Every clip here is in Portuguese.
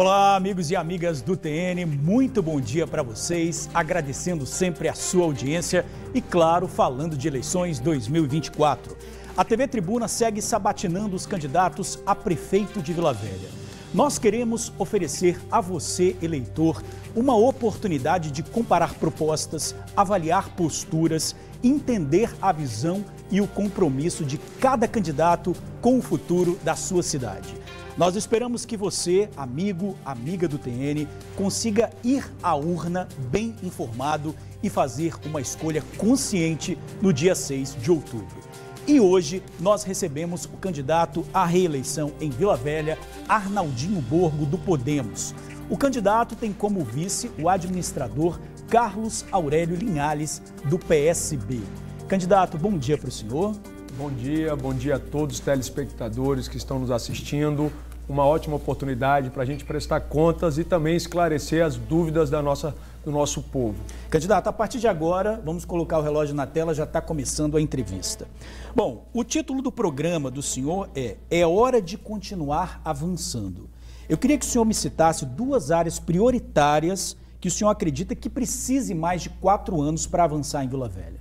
Olá, amigos e amigas do TN, muito bom dia para vocês, agradecendo sempre a sua audiência e, claro, falando de eleições 2024. A TV Tribuna segue sabatinando os candidatos a prefeito de Vila Velha. Nós queremos oferecer a você, eleitor, uma oportunidade de comparar propostas, avaliar posturas, entender a visão e o compromisso de cada candidato com o futuro da sua cidade. Nós esperamos que você, amigo, amiga do TN, consiga ir à urna bem informado e fazer uma escolha consciente no dia 6 de outubro. E hoje nós recebemos o candidato à reeleição em Vila Velha, Arnaldinho Borgo, do Podemos. O candidato tem como vice o administrador Carlos Aurélio Linhares, do PSB. Candidato, bom dia para o senhor. Bom dia, bom dia a todos os telespectadores que estão nos assistindo uma ótima oportunidade para a gente prestar contas e também esclarecer as dúvidas da nossa, do nosso povo. Candidato, a partir de agora, vamos colocar o relógio na tela, já está começando a entrevista. Bom, o título do programa do senhor é É Hora de Continuar Avançando. Eu queria que o senhor me citasse duas áreas prioritárias que o senhor acredita que precise mais de quatro anos para avançar em Vila Velha.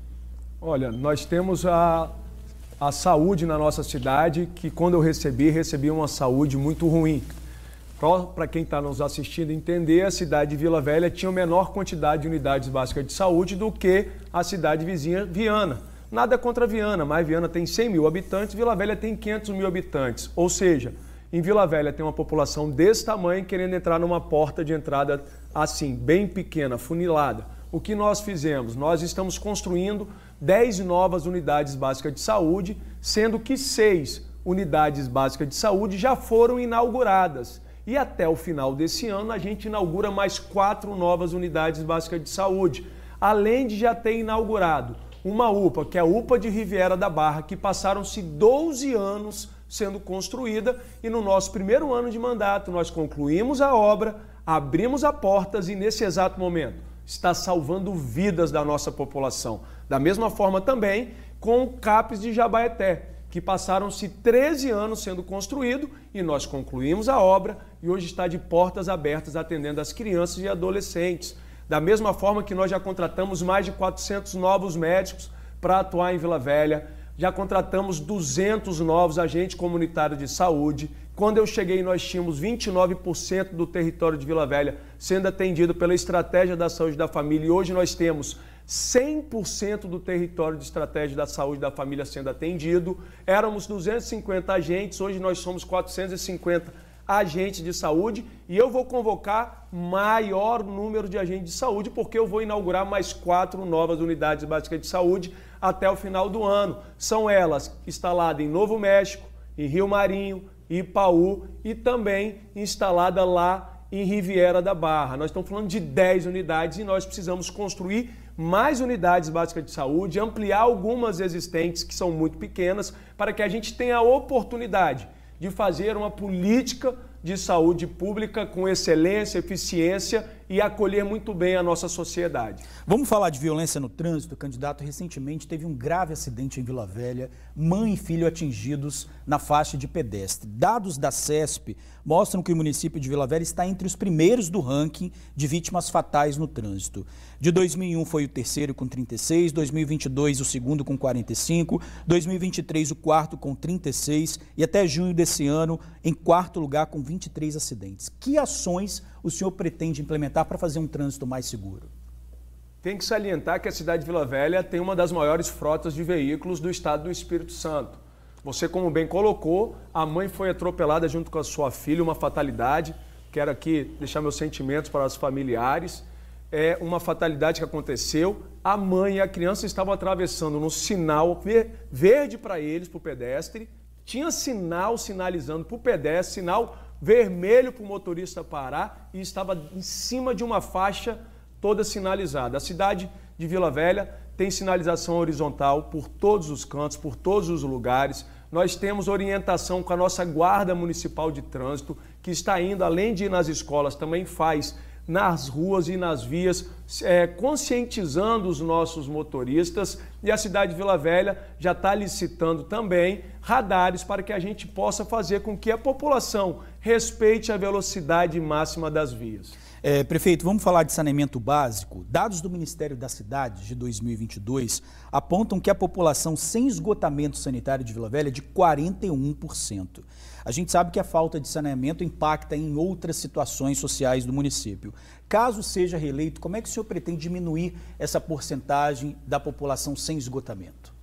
Olha, nós temos a a saúde na nossa cidade, que quando eu recebi, recebi uma saúde muito ruim. Para quem está nos assistindo entender, a cidade de Vila Velha tinha a menor quantidade de unidades básicas de saúde do que a cidade vizinha Viana. Nada contra Viana, mas Viana tem 100 mil habitantes, Vila Velha tem 500 mil habitantes. Ou seja, em Vila Velha tem uma população desse tamanho querendo entrar numa porta de entrada assim, bem pequena, funilada o que nós fizemos? Nós estamos construindo 10 novas unidades básicas de saúde, sendo que seis unidades básicas de saúde já foram inauguradas. E até o final desse ano, a gente inaugura mais quatro novas unidades básicas de saúde, além de já ter inaugurado uma UPA, que é a UPA de Riviera da Barra, que passaram-se 12 anos sendo construída e no nosso primeiro ano de mandato nós concluímos a obra, abrimos as portas e nesse exato momento está salvando vidas da nossa população. Da mesma forma também com o CAPES de Jabaeté, que passaram-se 13 anos sendo construído e nós concluímos a obra e hoje está de portas abertas atendendo as crianças e adolescentes. Da mesma forma que nós já contratamos mais de 400 novos médicos para atuar em Vila Velha, já contratamos 200 novos agentes comunitários de saúde. Quando eu cheguei, nós tínhamos 29% do território de Vila Velha sendo atendido pela Estratégia da Saúde da Família e hoje nós temos 100% do território de estratégia da saúde da família sendo atendido. Éramos 250 agentes, hoje nós somos 450 agentes de saúde e eu vou convocar maior número de agentes de saúde porque eu vou inaugurar mais quatro novas unidades básicas de saúde até o final do ano. São elas instaladas em Novo México, em Rio Marinho, Ipaú e também instalada lá em Riviera da Barra. Nós estamos falando de 10 unidades e nós precisamos construir mais unidades básicas de saúde, ampliar algumas existentes que são muito pequenas, para que a gente tenha a oportunidade de fazer uma política de saúde pública com excelência, eficiência e acolher muito bem a nossa sociedade. Vamos falar de violência no trânsito. O candidato recentemente teve um grave acidente em Vila Velha, mãe e filho atingidos na faixa de pedestre. Dados da CESP mostram que o município de Vila Velha está entre os primeiros do ranking de vítimas fatais no trânsito. De 2001 foi o terceiro com 36, 2022 o segundo com 45, 2023 o quarto com 36 e até junho desse ano em quarto lugar com 23 acidentes. Que ações o senhor pretende implementar para fazer um trânsito mais seguro? Tem que salientar que a cidade de Vila Velha tem uma das maiores frotas de veículos do estado do Espírito Santo. Você, como bem colocou, a mãe foi atropelada junto com a sua filha, uma fatalidade. Quero aqui deixar meus sentimentos para os familiares. É uma fatalidade que aconteceu. A mãe e a criança estavam atravessando no sinal verde para eles, para o pedestre. Tinha sinal sinalizando para o pedestre, sinal vermelho para o motorista parar e estava em cima de uma faixa toda sinalizada. A cidade de Vila Velha tem sinalização horizontal por todos os cantos, por todos os lugares. Nós temos orientação com a nossa Guarda Municipal de Trânsito, que está indo, além de ir nas escolas, também faz nas ruas e nas vias, é, conscientizando os nossos motoristas. E a cidade de Vila Velha já está licitando também radares para que a gente possa fazer com que a população respeite a velocidade máxima das vias. É, prefeito, vamos falar de saneamento básico. Dados do Ministério das Cidades de 2022 apontam que a população sem esgotamento sanitário de Vila Velha é de 41%. A gente sabe que a falta de saneamento impacta em outras situações sociais do município. Caso seja reeleito, como é que o senhor pretende diminuir essa porcentagem da população sem esgotamento?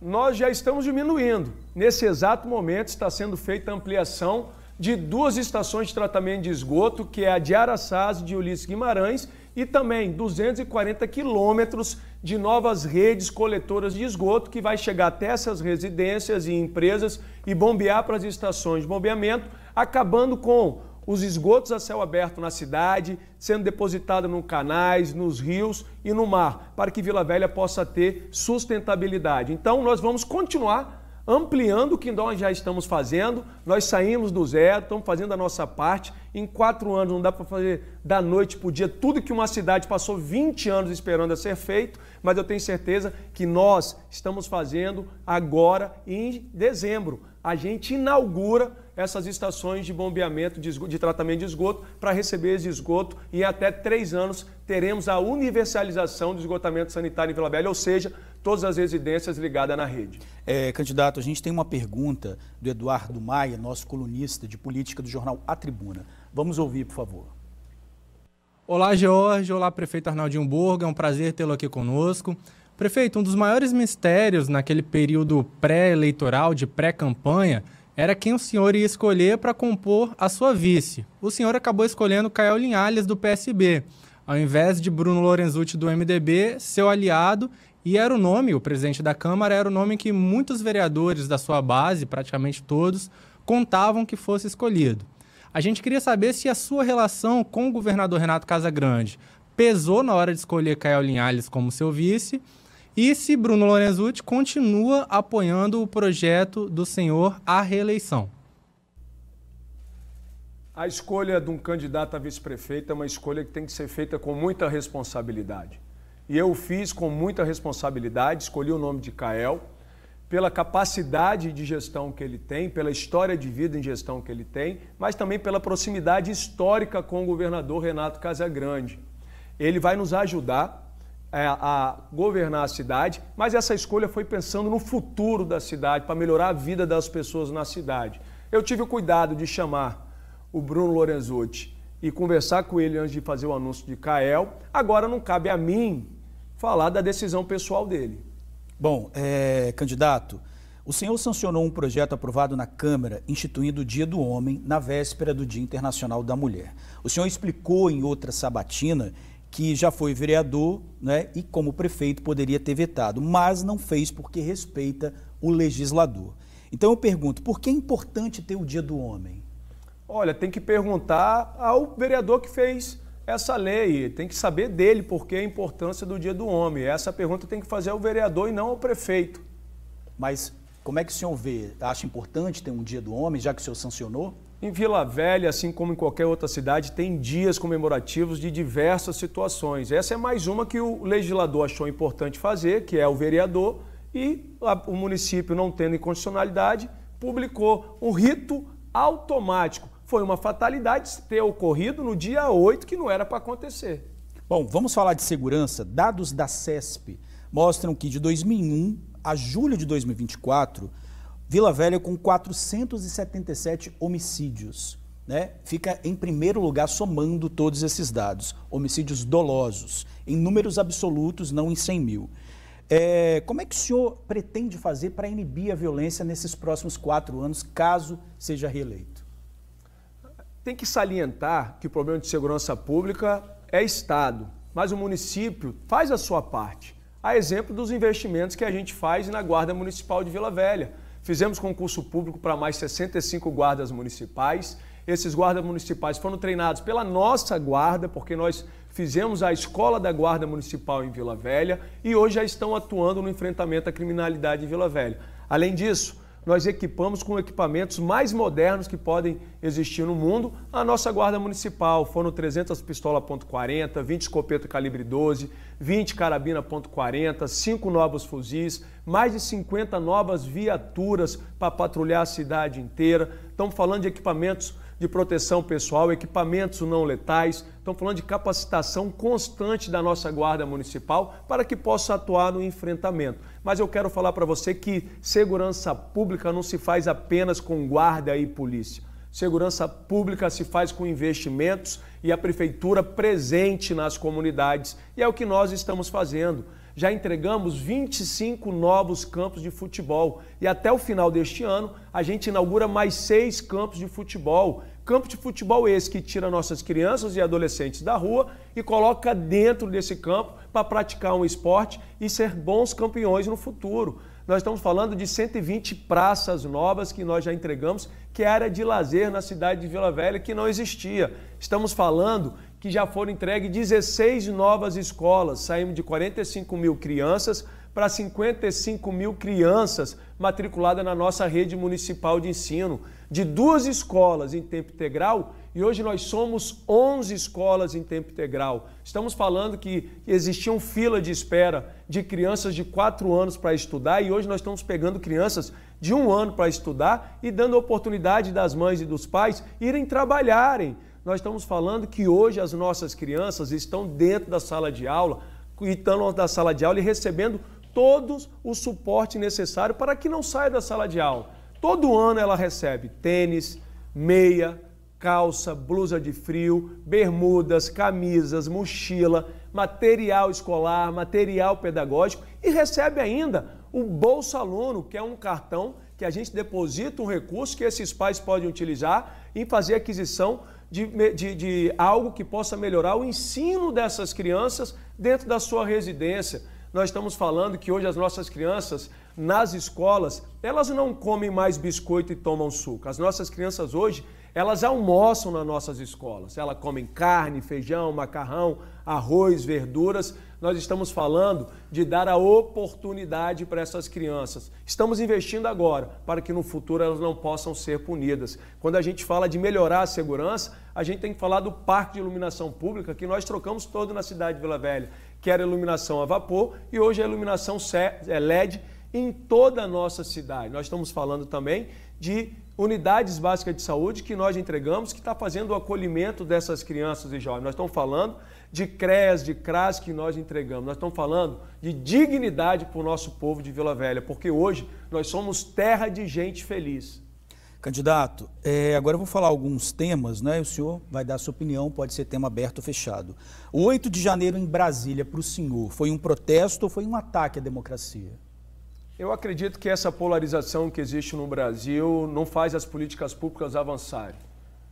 Nós já estamos diminuindo. Nesse exato momento está sendo feita a ampliação de duas estações de tratamento de esgoto, que é a de Araçás e de Ulisses Guimarães, e também 240 quilômetros de novas redes coletoras de esgoto que vai chegar até essas residências e empresas e bombear para as estações de bombeamento, acabando com os esgotos a céu aberto na cidade, sendo depositado nos canais, nos rios e no mar, para que Vila Velha possa ter sustentabilidade. Então, nós vamos continuar ampliando o que nós já estamos fazendo. Nós saímos do zero, estamos fazendo a nossa parte. Em quatro anos, não dá para fazer da noite para o dia tudo que uma cidade passou 20 anos esperando a ser feito, mas eu tenho certeza que nós estamos fazendo agora em dezembro. A gente inaugura essas estações de bombeamento de, esgoto, de tratamento de esgoto para receber esse esgoto e em até três anos teremos a universalização do esgotamento sanitário em Vila Velha, ou seja, todas as residências ligadas na rede. É, candidato, a gente tem uma pergunta do Eduardo Maia, nosso colunista de política do jornal A Tribuna. Vamos ouvir, por favor. Olá, Jorge. Olá, prefeito Arnaldinho Burga. É um prazer tê-lo aqui conosco. Prefeito, um dos maiores mistérios naquele período pré-eleitoral, de pré-campanha, era quem o senhor ia escolher para compor a sua vice. O senhor acabou escolhendo Caio Linhares, do PSB, ao invés de Bruno Lorenzutti, do MDB, seu aliado, e era o nome, o presidente da Câmara, era o nome que muitos vereadores da sua base, praticamente todos, contavam que fosse escolhido. A gente queria saber se a sua relação com o governador Renato Casagrande pesou na hora de escolher Caio Linhares como seu vice e se Bruno Lorenzutti continua apoiando o projeto do senhor à reeleição. A escolha de um candidato a vice-prefeito é uma escolha que tem que ser feita com muita responsabilidade e eu fiz com muita responsabilidade, escolhi o nome de Cael, pela capacidade de gestão que ele tem, pela história de vida em gestão que ele tem, mas também pela proximidade histórica com o governador Renato Casagrande. Ele vai nos ajudar é, a governar a cidade, mas essa escolha foi pensando no futuro da cidade, para melhorar a vida das pessoas na cidade. Eu tive o cuidado de chamar o Bruno Lorenzotti e conversar com ele antes de fazer o anúncio de Cael. Agora não cabe a mim falar da decisão pessoal dele. Bom, é, candidato, o senhor sancionou um projeto aprovado na Câmara instituindo o Dia do Homem na véspera do Dia Internacional da Mulher. O senhor explicou em outra sabatina que já foi vereador né, e, como prefeito, poderia ter vetado, mas não fez porque respeita o legislador. Então eu pergunto, por que é importante ter o Dia do Homem? Olha, tem que perguntar ao vereador que fez essa lei, tem que saber dele porque a importância do Dia do Homem. Essa pergunta tem que fazer ao vereador e não ao prefeito. Mas como é que o senhor vê? Acha importante ter um Dia do Homem, já que o senhor sancionou? Em Vila Velha, assim como em qualquer outra cidade, tem dias comemorativos de diversas situações. Essa é mais uma que o legislador achou importante fazer, que é o vereador, e o município, não tendo incondicionalidade, publicou um rito automático foi uma fatalidade ter ocorrido no dia 8, que não era para acontecer. Bom, vamos falar de segurança. Dados da CESP mostram que de 2001 a julho de 2024, Vila Velha com 477 homicídios. Né, fica em primeiro lugar somando todos esses dados, homicídios dolosos, em números absolutos, não em 100 mil. É, como é que o senhor pretende fazer para inibir a violência nesses próximos quatro anos, caso seja reeleito? tem que salientar que o problema de segurança pública é Estado, mas o município faz a sua parte. A exemplo dos investimentos que a gente faz na Guarda Municipal de Vila Velha. Fizemos concurso público para mais 65 guardas municipais. Esses guardas municipais foram treinados pela nossa guarda, porque nós fizemos a escola da Guarda Municipal em Vila Velha e hoje já estão atuando no enfrentamento à criminalidade em Vila Velha. Além disso, nós equipamos com equipamentos mais modernos que podem existir no mundo a nossa Guarda Municipal. Foram 300 pistola .40, 20 escopeta calibre 12, 20 carabina .40, 5 novos fuzis, mais de 50 novas viaturas para patrulhar a cidade inteira. Estamos falando de equipamentos de proteção pessoal, equipamentos não letais. Estamos falando de capacitação constante da nossa Guarda Municipal para que possa atuar no enfrentamento. Mas eu quero falar para você que segurança pública não se faz apenas com guarda e polícia. Segurança pública se faz com investimentos e a prefeitura presente nas comunidades. E é o que nós estamos fazendo já entregamos 25 novos campos de futebol. E até o final deste ano, a gente inaugura mais seis campos de futebol. Campo de futebol esse que tira nossas crianças e adolescentes da rua e coloca dentro desse campo para praticar um esporte e ser bons campeões no futuro. Nós estamos falando de 120 praças novas que nós já entregamos, que era é área de lazer na cidade de Vila Velha que não existia. Estamos falando que já foram entregues 16 novas escolas, saímos de 45 mil crianças para 55 mil crianças matriculadas na nossa rede municipal de ensino de duas escolas em tempo integral e hoje nós somos 11 escolas em tempo integral. Estamos falando que existiam fila de espera de crianças de 4 anos para estudar e hoje nós estamos pegando crianças de um ano para estudar e dando oportunidade das mães e dos pais irem trabalharem. Nós estamos falando que hoje as nossas crianças estão dentro da sala de aula, estão da sala de aula e recebendo todos o suporte necessário para que não saia da sala de aula. Todo ano ela recebe tênis, meia, calça, blusa de frio, bermudas, camisas, mochila, material escolar, material pedagógico e recebe ainda o Bolsa Aluno, que é um cartão que a gente deposita um recurso que esses pais podem utilizar em fazer aquisição de, de, de algo que possa melhorar o ensino dessas crianças dentro da sua residência. Nós estamos falando que hoje as nossas crianças nas escolas, elas não comem mais biscoito e tomam suco. As nossas crianças hoje, elas almoçam nas nossas escolas. Elas comem carne, feijão, macarrão, arroz, verduras. Nós estamos falando de dar a oportunidade para essas crianças. Estamos investindo agora para que no futuro elas não possam ser punidas. Quando a gente fala de melhorar a segurança, a gente tem que falar do parque de iluminação pública que nós trocamos todo na cidade de Vila Velha, que era iluminação a vapor e hoje é iluminação é LED em toda a nossa cidade. Nós estamos falando também de unidades básicas de saúde que nós entregamos, que está fazendo o acolhimento dessas crianças e jovens. Nós estamos falando de CRES, de CRAS que nós entregamos. Nós estamos falando de dignidade para o nosso povo de Vila Velha, porque hoje nós somos terra de gente feliz. Candidato, é, agora eu vou falar alguns temas, né? O senhor vai dar a sua opinião, pode ser tema aberto ou fechado. O 8 de janeiro em Brasília, para o senhor, foi um protesto ou foi um ataque à democracia? Eu acredito que essa polarização que existe no Brasil não faz as políticas públicas avançarem.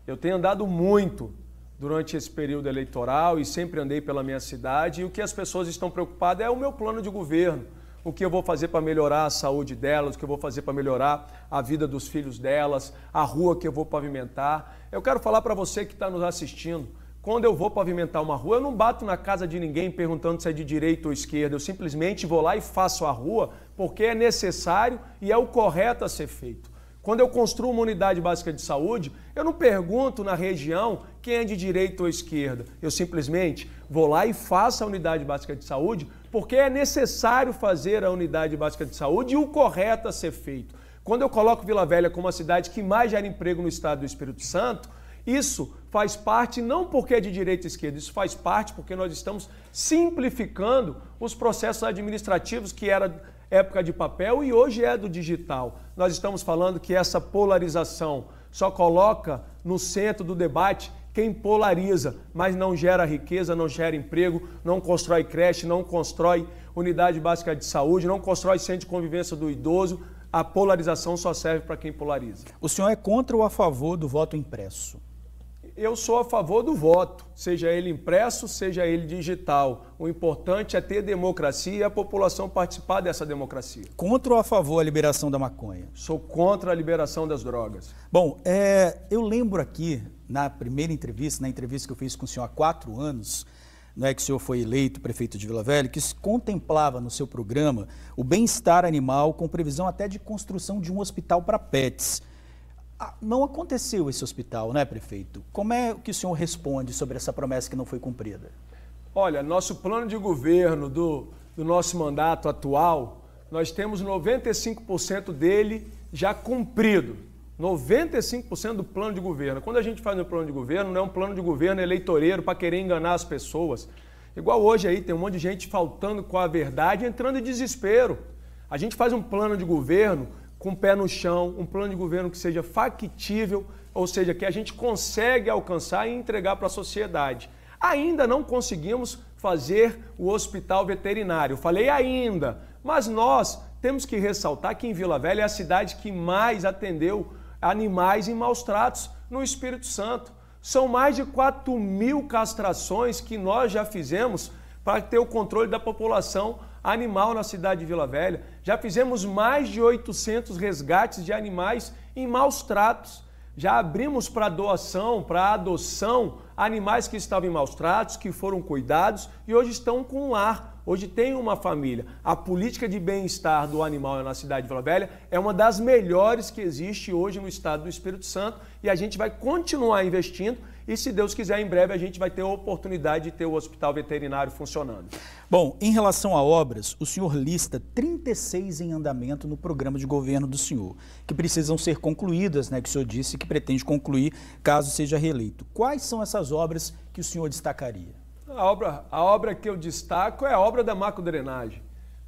Eu tenho andado muito durante esse período eleitoral e sempre andei pela minha cidade e o que as pessoas estão preocupadas é o meu plano de governo. O que eu vou fazer para melhorar a saúde delas, o que eu vou fazer para melhorar a vida dos filhos delas, a rua que eu vou pavimentar. Eu quero falar para você que está nos assistindo. Quando eu vou pavimentar uma rua, eu não bato na casa de ninguém perguntando se é de direita ou esquerda. Eu simplesmente vou lá e faço a rua porque é necessário e é o correto a ser feito. Quando eu construo uma unidade básica de saúde, eu não pergunto na região quem é de direita ou esquerda. Eu simplesmente vou lá e faço a unidade básica de saúde porque é necessário fazer a unidade básica de saúde e o correto a ser feito. Quando eu coloco Vila Velha como a cidade que mais gera emprego no estado do Espírito Santo, isso faz parte não porque é de direita e esquerda, isso faz parte porque nós estamos simplificando os processos administrativos que era época de papel e hoje é do digital. Nós estamos falando que essa polarização só coloca no centro do debate quem polariza, mas não gera riqueza, não gera emprego, não constrói creche, não constrói unidade básica de saúde, não constrói centro de convivência do idoso. A polarização só serve para quem polariza. O senhor é contra ou a favor do voto impresso? eu sou a favor do voto, seja ele impresso, seja ele digital. O importante é ter democracia e a população participar dessa democracia. Contra ou a favor a liberação da maconha? Sou contra a liberação das drogas. Bom, é, eu lembro aqui, na primeira entrevista, na entrevista que eu fiz com o senhor há quatro anos, né, que o senhor foi eleito prefeito de Vila Velha, que contemplava no seu programa o bem-estar animal com previsão até de construção de um hospital para pets. Ah, não aconteceu esse hospital, né, prefeito? Como é que o senhor responde sobre essa promessa que não foi cumprida? Olha, nosso plano de governo do, do nosso mandato atual, nós temos 95% dele já cumprido. 95% do plano de governo. Quando a gente faz um plano de governo, não é um plano de governo eleitoreiro para querer enganar as pessoas. Igual hoje aí, tem um monte de gente faltando com a verdade, entrando em desespero. A gente faz um plano de governo com o pé no chão, um plano de governo que seja factível, ou seja, que a gente consegue alcançar e entregar para a sociedade. Ainda não conseguimos fazer o hospital veterinário. Falei ainda, mas nós temos que ressaltar que em Vila Velha é a cidade que mais atendeu animais em maus tratos no Espírito Santo. São mais de 4 mil castrações que nós já fizemos para ter o controle da população animal na cidade de Vila Velha. Já fizemos mais de 800 resgates de animais em maus tratos. Já abrimos para doação, para adoção, animais que estavam em maus tratos, que foram cuidados e hoje estão com um lar, hoje tem uma família. A política de bem-estar do animal na cidade de Vila Velha é uma das melhores que existe hoje no estado do Espírito Santo e a gente vai continuar investindo e se Deus quiser, em breve a gente vai ter a oportunidade de ter o hospital veterinário funcionando. Bom, em relação a obras, o senhor lista 36 em andamento no programa de governo do senhor, que precisam ser concluídas, né, que o senhor disse que pretende concluir caso seja reeleito. Quais são essas obras que o senhor destacaria? A obra, a obra que eu destaco é a obra da drenagem.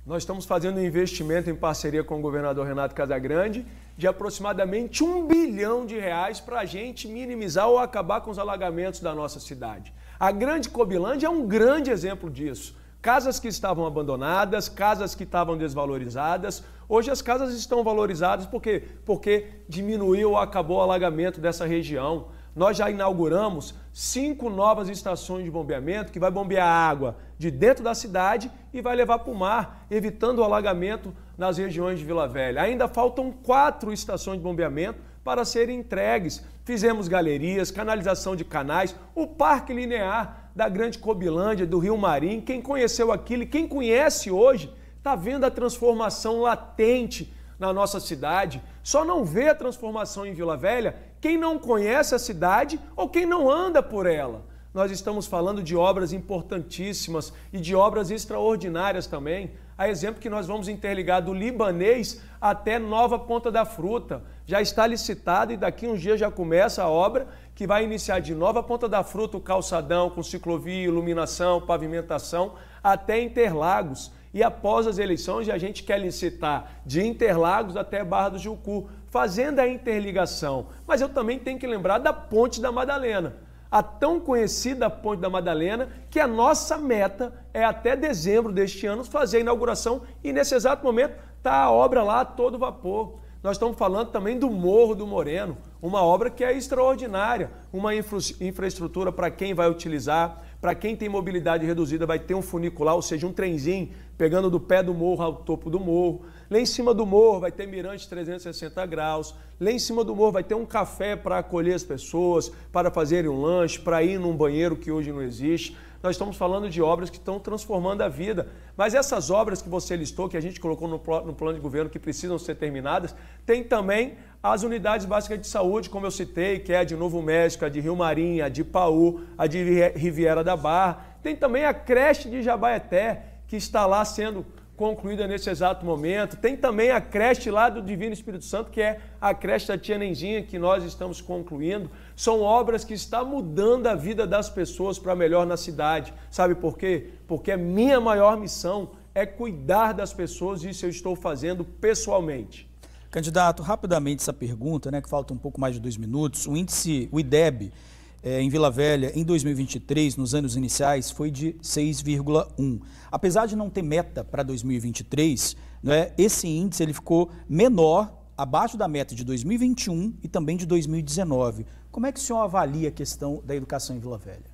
Nós estamos fazendo um investimento em parceria com o governador Renato Casagrande de aproximadamente um bilhão de reais para a gente minimizar ou acabar com os alagamentos da nossa cidade. A Grande Cobilândia é um grande exemplo disso. Casas que estavam abandonadas, casas que estavam desvalorizadas, hoje as casas estão valorizadas porque, porque diminuiu ou acabou o alagamento dessa região nós já inauguramos cinco novas estações de bombeamento que vai bombear água de dentro da cidade e vai levar para o mar, evitando o alagamento nas regiões de Vila Velha. Ainda faltam quatro estações de bombeamento para serem entregues. Fizemos galerias, canalização de canais, o parque linear da Grande Cobilândia, do Rio Marim. Quem conheceu aquilo e quem conhece hoje está vendo a transformação latente na nossa cidade. Só não vê a transformação em Vila Velha quem não conhece a cidade ou quem não anda por ela. Nós estamos falando de obras importantíssimas e de obras extraordinárias também. A exemplo que nós vamos interligar do libanês até Nova Ponta da Fruta. Já está licitado e daqui uns dias já começa a obra que vai iniciar de Nova Ponta da Fruta o calçadão com ciclovia, iluminação, pavimentação até Interlagos. E após as eleições, a gente quer licitar de Interlagos até Barra do Jucu, fazendo a interligação. Mas eu também tenho que lembrar da Ponte da Madalena a tão conhecida Ponte da Madalena, que a nossa meta é até dezembro deste ano fazer a inauguração e nesse exato momento está a obra lá a todo vapor. Nós estamos falando também do Morro do Moreno, uma obra que é extraordinária, uma infra infraestrutura para quem vai utilizar, para quem tem mobilidade reduzida, vai ter um funicular, ou seja, um trenzinho pegando do pé do morro ao topo do morro. Lá em cima do morro vai ter mirante 360 graus. Lá em cima do morro vai ter um café para acolher as pessoas, para fazerem um lanche, para ir num banheiro que hoje não existe. Nós estamos falando de obras que estão transformando a vida. Mas essas obras que você listou, que a gente colocou no, no plano de governo, que precisam ser terminadas, tem também as unidades básicas de saúde, como eu citei, que é a de Novo México, a de Rio Marinha, a de Paú, a de Riviera da Barra. Tem também a creche de Jabaeté, que está lá sendo concluída nesse exato momento. Tem também a creche lá do Divino Espírito Santo, que é a creche da Tia Nenzinha, que nós estamos concluindo. São obras que estão mudando a vida das pessoas para melhor na cidade. Sabe por quê? Porque a minha maior missão é cuidar das pessoas e isso eu estou fazendo pessoalmente. Candidato, rapidamente essa pergunta, né, que falta um pouco mais de dois minutos. O índice, o IDEB, é, em Vila Velha em 2023, nos anos iniciais, foi de 6,1. Apesar de não ter meta para 2023, né, esse índice ele ficou menor, abaixo da meta de 2021 e também de 2019. Como é que o senhor avalia a questão da educação em Vila Velha?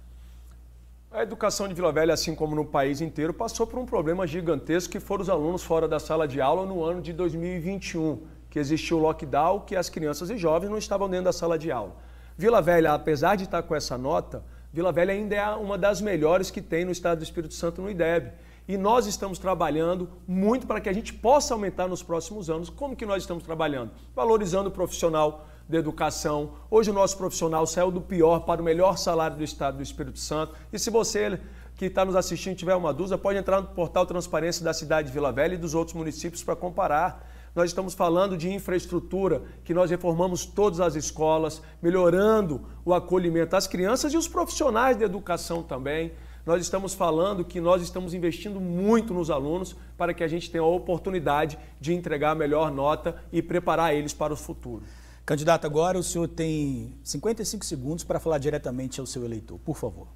A educação de Vila Velha, assim como no país inteiro, passou por um problema gigantesco que foram os alunos fora da sala de aula no ano de 2021, que existiu o lockdown, que as crianças e jovens não estavam dentro da sala de aula. Vila Velha, apesar de estar com essa nota, Vila Velha ainda é uma das melhores que tem no estado do Espírito Santo no IDEB. E nós estamos trabalhando muito para que a gente possa aumentar nos próximos anos. Como que nós estamos trabalhando? Valorizando o profissional da educação. Hoje o nosso profissional saiu do pior para o melhor salário do estado do Espírito Santo. E se você que está nos assistindo tiver uma dúvida, pode entrar no portal Transparência da cidade de Vila Velha e dos outros municípios para comparar. Nós estamos falando de infraestrutura, que nós reformamos todas as escolas, melhorando o acolhimento às crianças e os profissionais da educação também. Nós estamos falando que nós estamos investindo muito nos alunos para que a gente tenha a oportunidade de entregar a melhor nota e preparar eles para o futuro. Candidato, agora o senhor tem 55 segundos para falar diretamente ao seu eleitor, por favor.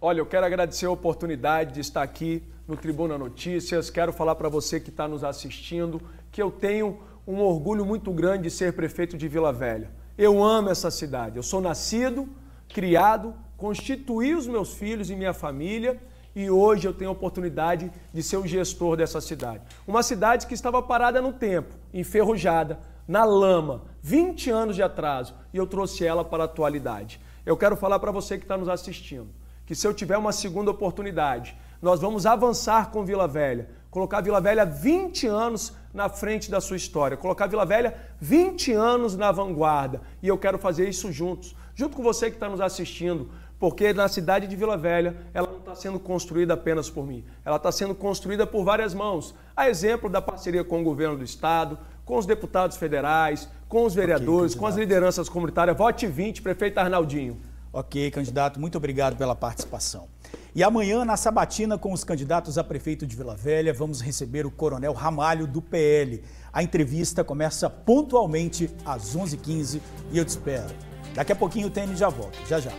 Olha, eu quero agradecer a oportunidade de estar aqui no Tribuna Notícias. Quero falar para você que está nos assistindo que eu tenho um orgulho muito grande de ser prefeito de Vila Velha. Eu amo essa cidade. Eu sou nascido, criado, constituí os meus filhos e minha família e hoje eu tenho a oportunidade de ser o gestor dessa cidade. Uma cidade que estava parada no tempo, enferrujada, na lama, 20 anos de atraso, e eu trouxe ela para a atualidade. Eu quero falar para você que está nos assistindo que se eu tiver uma segunda oportunidade, nós vamos avançar com Vila Velha, colocar Vila Velha 20 anos na frente da sua história, colocar Vila Velha 20 anos na vanguarda. E eu quero fazer isso juntos, junto com você que está nos assistindo, porque na cidade de Vila Velha ela não está sendo construída apenas por mim, ela está sendo construída por várias mãos. A exemplo da parceria com o governo do estado, com os deputados federais, com os vereadores, okay, com as lideranças comunitárias. Vote 20, prefeito Arnaldinho. Ok, candidato, muito obrigado pela participação. E amanhã, na sabatina com os candidatos a prefeito de Vila Velha, vamos receber o Coronel Ramalho, do PL. A entrevista começa pontualmente às 11h15 e eu te espero. Daqui a pouquinho o TN já volta. Já, já.